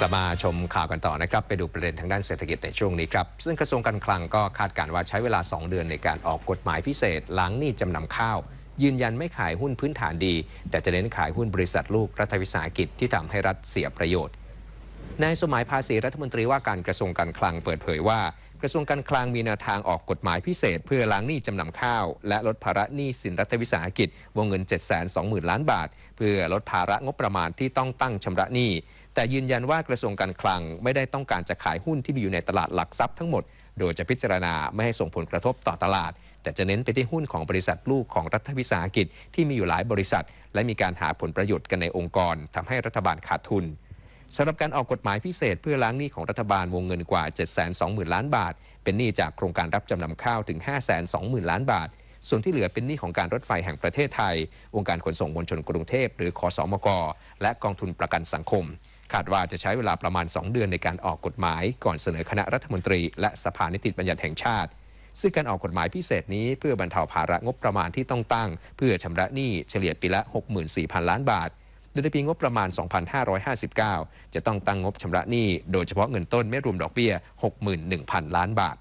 กลับมาชมข่าวกันต่อนะครับ ไปดูประเด็นทางด้านเศรษฐกิจในช่วงนี้ครับ ซึ่งกระทรวงการคลังก็คาดการว่าใช้เวลา 2 เดือนในการออกกฎหมายพิเศษ ล้างหนี้จำนำข้าว ยืนยันไม่ขายหุ้นพื้นฐานดี แต่จะเน้นขายหุ้นบริษัทลูกรัฐวิสาหกิจที่ทำให้รัฐเสียประโยชน์นายสมัยภาษีรัฐมนตรีว่าการกระทรวงการคลังเปิดเผยว่า กระทรวงการคลังมีแนวทางออกกฎหมายพิเศษ เพื่อล้างหนี้จำนำข้าวและลดภาระหนี้สินรัฐวิสาหกิจ วงเงิน 720,000ล้านบาท เพื่อลดภาระงบประมาณที่ต้องตั้งชำระหนี้แต่ยืนยันว่ากระทรวงการคลัง ไม่ได้ต้องการจะขายหุ้นที่มีอยู่ในตลาดหลักทรัพย์ทั้งหมด โดยจะพิจารณาไม่ให้ส่งผลกระทบต่อตลาด แต่จะเน้นไปที่หุ้นของบริษัทลูกของรัฐวิสาหกิจที่มีอยู่หลายบริษัท และมีการหาผลประโยชน์กันในองค์กร ทำให้รัฐบาลขาดทุนสำหรับการออกกฎหมายพิเศษ เพื่อล้างหนี้ของรัฐบาลวงเงินกว่า 720,000ล้านบาท เป็นหนี้จากโครงการรับจำนำข้าวถึง 520,000ล้านบาทส่วนที่เหลือเป็นหนี้ของการรถไฟแห่งประเทศไทย องค์การขนส่งมวลชนกรุงเทพ หรือคอสอมก และกองทุนประกันสังคม คาดว่าจะใช้เวลาประมาณ 2 เดือนในการออกกฎหมาย ก่อนเสนอคณะรัฐมนตรีและสภานิติบัญญัติแห่งชาติ ซึ่งการออกกฎหมายพิเศษนี้เพื่อบรรเทาภาระงบประมาณที่ต้องตั้ง เพื่อชำระหนี้เฉลี่ยปีละ 64,000 ล้านบาท โดยในปีงบประมาณ 2,559 จะต้องตั้งงบชำระหนี้ โดยเฉพาะเงินต้นไม่รวมดอกเบี้ย61,000 ล้านบาท